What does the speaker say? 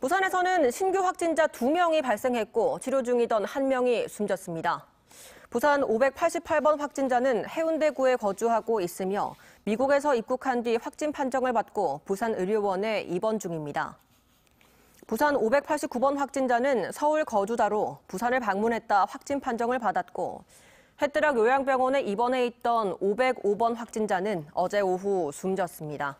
부산에서는 신규 확진자 2명이 발생했고 치료 중이던 1명이 숨졌습니다. 부산 588번 확진자는 해운대구에 거주하고 있으며 미국에서 입국한 뒤 확진 판정을 받고 부산 의료원에 입원 중입니다. 부산 589번 확진자는 서울 거주자로 부산을 방문했다 확진 판정을 받았고 해뜨락 요양병원에 입원해 있던 505번 확진자는 어제 오후 숨졌습니다.